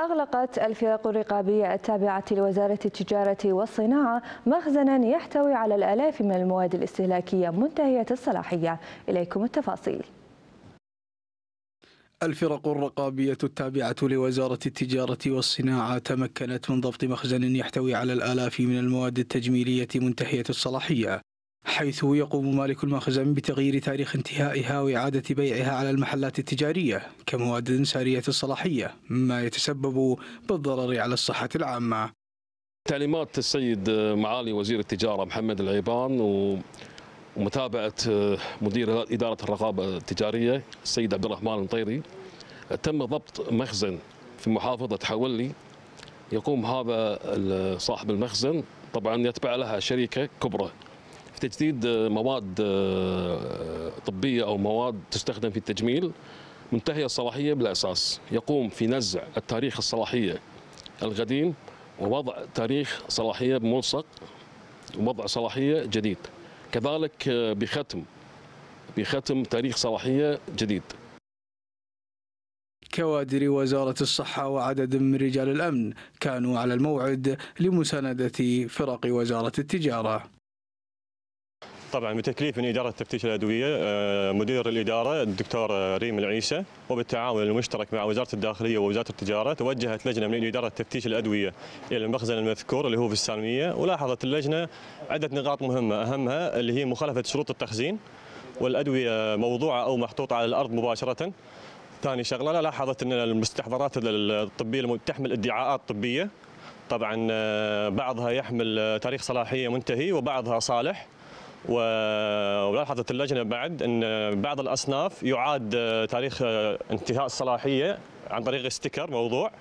أغلقت الفرق الرقابية التابعة لوزارة التجارة والصناعة مخزنا يحتوي على الآلاف من المواد الاستهلاكية منتهية الصلاحية إليكم التفاصيل الفرق الرقابية التابعة لوزارة التجارة والصناعة تمكنت من ضبط مخزن يحتوي على الآلاف من المواد التجميلية منتهية الصلاحية حيث يقوم مالك المخزن بتغيير تاريخ انتهائها وإعادة بيعها على المحلات التجارية كمواد سارية الصلاحية مما يتسبب بالضرر على الصحة العامة تعليمات السيد معالي وزير التجارة محمد العيبان و ومتابعة مدير إدارة الرقابة التجارية السيد عبد الرحمن المطيري تم ضبط مخزن في محافظة حولي يقوم هذا صاحب المخزن طبعا يتبع لها شركة كبرى في تجديد آه، مواد آه، طبيه او مواد تستخدم في التجميل منتهيه الصلاحيه بالاساس، يقوم في نزع التاريخ الصلاحيه القديم ووضع تاريخ صلاحيه ملصق ووضع صلاحيه جديد. كذلك آه، بختم بختم تاريخ صلاحيه جديد. كوادر وزارة الصحة وعدد من رجال الأمن كانوا على الموعد لمساندة فرق وزارة التجارة طبعا بتكليف من اداره تفتيش الادويه آه، مدير الاداره الدكتور آه، ريم العيسى وبالتعاون المشترك مع وزاره الداخليه ووزاره التجاره توجهت لجنه من اداره تفتيش الادويه الى المخزن المذكور اللي هو في السالميه ولاحظت اللجنه عده نقاط مهمه اهمها اللي هي مخالفه شروط التخزين والادويه موضوعه او محطوطه على الارض مباشره ثاني شغله لاحظت ان المستحضرات الطبيه تحمل ادعاءات طبيه طبعا آه، بعضها يحمل تاريخ صلاحيه منتهي وبعضها صالح ولاحظت اللجنه بعد ان بعض الاصناف يعاد آه، تاريخ آه، انتهاء الصلاحيه عن طريق استيكر موضوع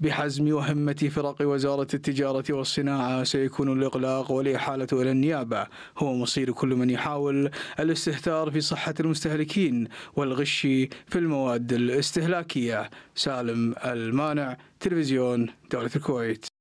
بحزم وهمة فرق وزارة التجارة والصناعة سيكون الإغلاق والإحالة إلى النيابة هو مصير كل من يحاول الاستهتار في صحة المستهلكين والغش في المواد الاستهلاكية سالم المانع تلفزيون دولة الكويت